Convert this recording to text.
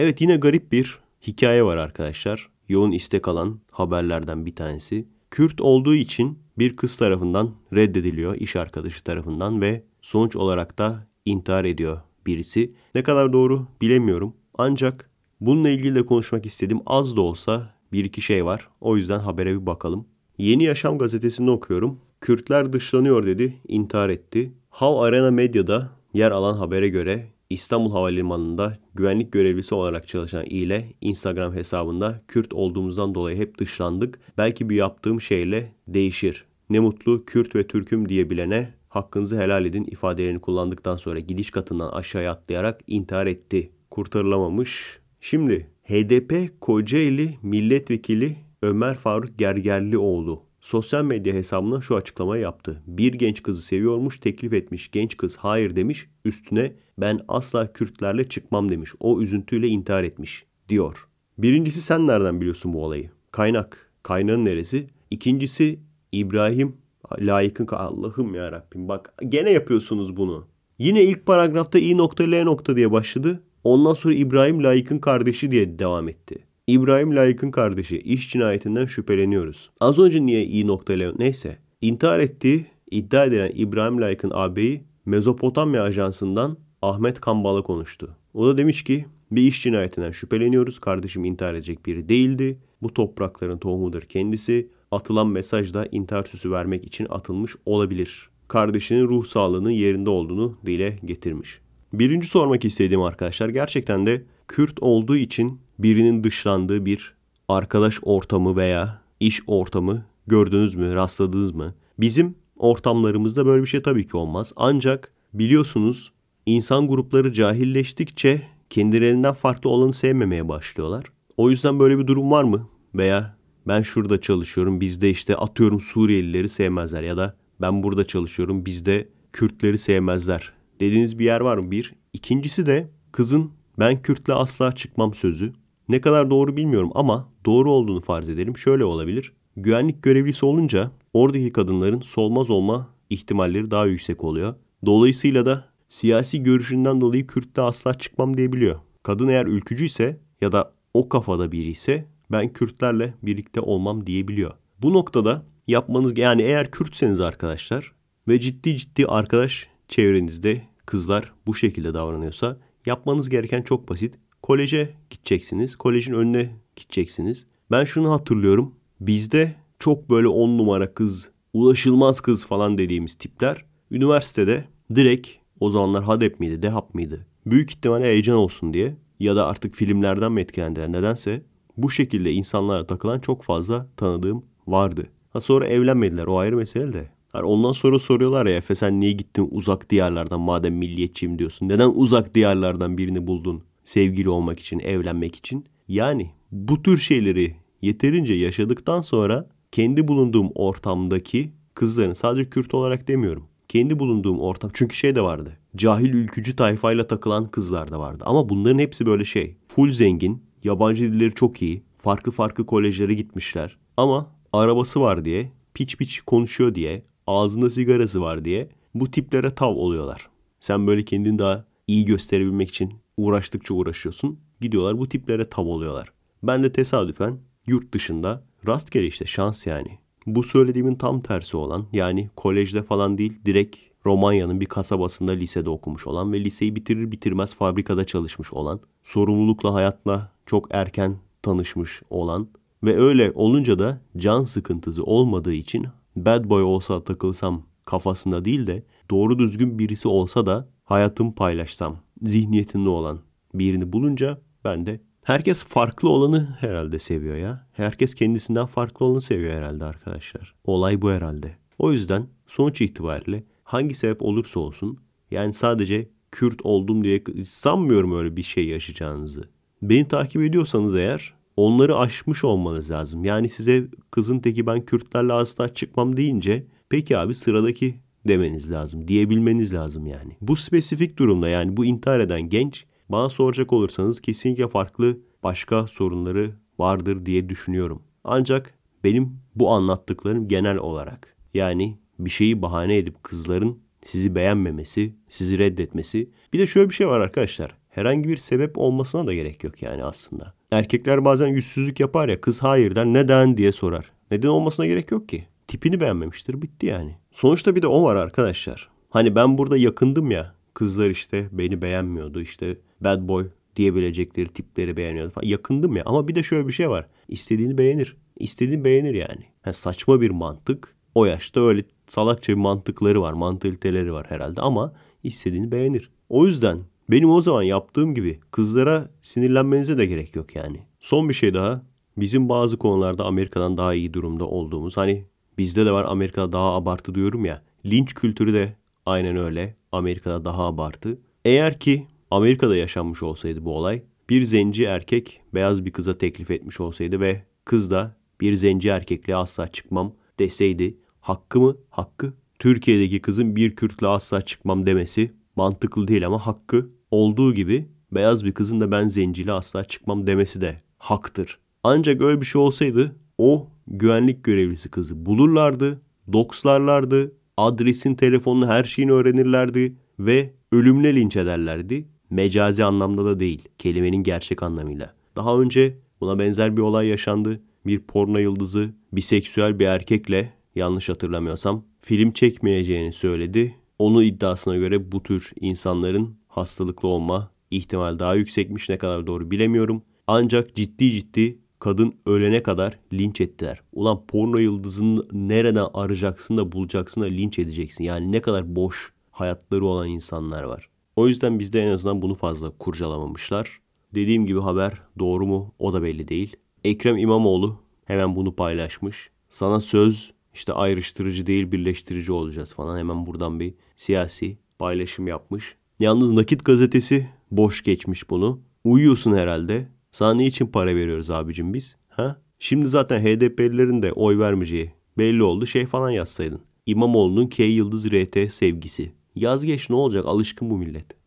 Evet yine garip bir hikaye var arkadaşlar. Yoğun istek alan haberlerden bir tanesi. Kürt olduğu için bir kız tarafından reddediliyor iş arkadaşı tarafından ve sonuç olarak da intihar ediyor birisi. Ne kadar doğru bilemiyorum. Ancak bununla ilgili de konuşmak istedim. Az da olsa bir iki şey var. O yüzden habere bir bakalım. Yeni Yaşam gazetesinde okuyorum. Kürtler dışlanıyor dedi, intihar etti. Hav Arena Medya'da yer alan habere göre İstanbul Havalimanı'nda güvenlik görevlisi olarak çalışan ile Instagram hesabında Kürt olduğumuzdan dolayı hep dışlandık. Belki bir yaptığım şeyle değişir. Ne mutlu Kürt ve Türk'üm diyebilene hakkınızı helal edin ifadelerini kullandıktan sonra gidiş katından aşağıya atlayarak intihar etti. Kurtarılamamış. Şimdi HDP Kocaeli Milletvekili Ömer Faruk Gergerlioğlu sosyal medya hesabına şu açıklamayı yaptı. Bir genç kızı seviyormuş, teklif etmiş. Genç kız hayır demiş. Üstüne ben asla Kürtlerle çıkmam demiş. O üzüntüyle intihar etmiş diyor. Birincisi sen nereden biliyorsun bu olayı? Kaynak. Kaynağın neresi? İkincisi İbrahim layıkın Allah'ım ya Rabbim bak gene yapıyorsunuz bunu. Yine ilk paragrafta i nokta l nokta diye başladı. Ondan sonra İbrahim layıkın kardeşi diye devam etti. İbrahim Layık'ın kardeşi iş cinayetinden şüpheleniyoruz. Az önce niye iyi noktayla neyse. İntihar ettiği iddia edilen İbrahim Layık'ın ağabeyi Mezopotamya Ajansı'ndan Ahmet Kambal'a konuştu. O da demiş ki bir iş cinayetinden şüpheleniyoruz. Kardeşim intihar edecek biri değildi. Bu toprakların tohumudur kendisi. Atılan mesaj da intihar süsü vermek için atılmış olabilir. Kardeşinin ruh sağlığının yerinde olduğunu dile getirmiş. Birinci sormak istediğim arkadaşlar gerçekten de Kürt olduğu için birinin dışlandığı bir arkadaş ortamı veya iş ortamı gördünüz mü, rastladınız mı? Bizim ortamlarımızda böyle bir şey tabii ki olmaz. Ancak biliyorsunuz insan grupları cahilleştikçe kendilerinden farklı olanı sevmemeye başlıyorlar. O yüzden böyle bir durum var mı? Veya ben şurada çalışıyorum bizde işte atıyorum Suriyelileri sevmezler ya da ben burada çalışıyorum bizde Kürtleri sevmezler dediğiniz bir yer var mı? Bir. İkincisi de kızın ben Kürt'le asla çıkmam sözü. Ne kadar doğru bilmiyorum ama doğru olduğunu farz edelim. Şöyle olabilir. Güvenlik görevlisi olunca oradaki kadınların solmaz olma ihtimalleri daha yüksek oluyor. Dolayısıyla da siyasi görüşünden dolayı Kürt'le asla çıkmam diyebiliyor. Kadın eğer ülkücü ise ya da o kafada biri ise ben Kürtlerle birlikte olmam diyebiliyor. Bu noktada yapmanız yani eğer Kürtseniz arkadaşlar ve ciddi ciddi arkadaş çevrenizde kızlar bu şekilde davranıyorsa Yapmanız gereken çok basit. Koleje gideceksiniz. Kolejin önüne gideceksiniz. Ben şunu hatırlıyorum. Bizde çok böyle on numara kız, ulaşılmaz kız falan dediğimiz tipler üniversitede direkt o zamanlar HADEP miydi, DEHAP mıydı? Büyük ihtimalle heyecan olsun diye ya da artık filmlerden mi etkilendiler nedense bu şekilde insanlara takılan çok fazla tanıdığım vardı. Ha sonra evlenmediler o ayrı mesele de. Yani ondan sonra soruyorlar ya Efe sen niye gittin uzak diyarlardan madem milliyetçiyim diyorsun. Neden uzak diyarlardan birini buldun sevgili olmak için, evlenmek için? Yani bu tür şeyleri yeterince yaşadıktan sonra kendi bulunduğum ortamdaki kızların sadece Kürt olarak demiyorum. Kendi bulunduğum ortam çünkü şey de vardı. Cahil ülkücü tayfayla takılan kızlar da vardı. Ama bunların hepsi böyle şey. Full zengin, yabancı dilleri çok iyi. Farklı farklı kolejlere gitmişler. Ama arabası var diye, piç piç konuşuyor diye, ağzında sigarası var diye bu tiplere tav oluyorlar. Sen böyle kendini daha iyi gösterebilmek için uğraştıkça uğraşıyorsun. Gidiyorlar bu tiplere tav oluyorlar. Ben de tesadüfen yurt dışında rastgele işte şans yani. Bu söylediğimin tam tersi olan yani kolejde falan değil direkt Romanya'nın bir kasabasında lisede okumuş olan ve liseyi bitirir bitirmez fabrikada çalışmış olan, sorumlulukla hayatla çok erken tanışmış olan ve öyle olunca da can sıkıntısı olmadığı için bad boy olsa takılsam kafasında değil de doğru düzgün birisi olsa da hayatım paylaşsam zihniyetinde olan birini bulunca ben de herkes farklı olanı herhalde seviyor ya. Herkes kendisinden farklı olanı seviyor herhalde arkadaşlar. Olay bu herhalde. O yüzden sonuç itibariyle hangi sebep olursa olsun yani sadece Kürt oldum diye sanmıyorum öyle bir şey yaşayacağınızı. Beni takip ediyorsanız eğer onları aşmış olmanız lazım. Yani size kızın teki ben Kürtlerle asla çıkmam deyince peki abi sıradaki demeniz lazım. Diyebilmeniz lazım yani. Bu spesifik durumda yani bu intihar eden genç bana soracak olursanız kesinlikle farklı başka sorunları vardır diye düşünüyorum. Ancak benim bu anlattıklarım genel olarak yani bir şeyi bahane edip kızların sizi beğenmemesi, sizi reddetmesi. Bir de şöyle bir şey var arkadaşlar. Herhangi bir sebep olmasına da gerek yok yani aslında. Erkekler bazen yüzsüzlük yapar ya kız hayır der neden diye sorar. Neden olmasına gerek yok ki. Tipini beğenmemiştir bitti yani. Sonuçta bir de o var arkadaşlar. Hani ben burada yakındım ya kızlar işte beni beğenmiyordu işte bad boy diyebilecekleri tipleri beğeniyordu falan. Yakındım ya ama bir de şöyle bir şey var. İstediğini beğenir. İstediğini beğenir yani. yani saçma bir mantık. O yaşta öyle salakça bir mantıkları var. Mantaliteleri var herhalde ama istediğini beğenir. O yüzden benim o zaman yaptığım gibi kızlara sinirlenmenize de gerek yok yani. Son bir şey daha. Bizim bazı konularda Amerika'dan daha iyi durumda olduğumuz. Hani bizde de var Amerika'da daha abartı diyorum ya. Linç kültürü de aynen öyle. Amerika'da daha abartı. Eğer ki Amerika'da yaşanmış olsaydı bu olay bir zenci erkek beyaz bir kıza teklif etmiş olsaydı ve kız da bir zenci erkekle asla çıkmam deseydi hakkı mı? Hakkı. Türkiye'deki kızın bir Kürtle asla çıkmam demesi mantıklı değil ama hakkı olduğu gibi beyaz bir kızın da ben zenciyle asla çıkmam demesi de haktır. Ancak öyle bir şey olsaydı o güvenlik görevlisi kızı bulurlardı, dokslarlardı, adresin, telefonunu, her şeyini öğrenirlerdi ve ölümle linç ederlerdi. Mecazi anlamda da değil, kelimenin gerçek anlamıyla. Daha önce buna benzer bir olay yaşandı. Bir porno yıldızı biseksüel bir erkekle yanlış hatırlamıyorsam film çekmeyeceğini söyledi. Onun iddiasına göre bu tür insanların hastalıklı olma ihtimal daha yüksekmiş ne kadar doğru bilemiyorum. Ancak ciddi ciddi kadın ölene kadar linç ettiler. Ulan porno yıldızını nereden arayacaksın da bulacaksın da linç edeceksin. Yani ne kadar boş hayatları olan insanlar var. O yüzden bizde en azından bunu fazla kurcalamamışlar. Dediğim gibi haber doğru mu o da belli değil. Ekrem İmamoğlu hemen bunu paylaşmış. Sana söz işte ayrıştırıcı değil birleştirici olacağız falan hemen buradan bir siyasi paylaşım yapmış. Yalnız Nakit gazetesi boş geçmiş bunu. Uyuyorsun herhalde. Sahne için para veriyoruz abicim biz. Ha? Şimdi zaten HDP'lilerin de oy vermeyeceği belli oldu. Şey falan yazsaydın. İmamoğlu'nun K Yıldız RT sevgisi. Yaz geç ne olacak alışkın bu millet.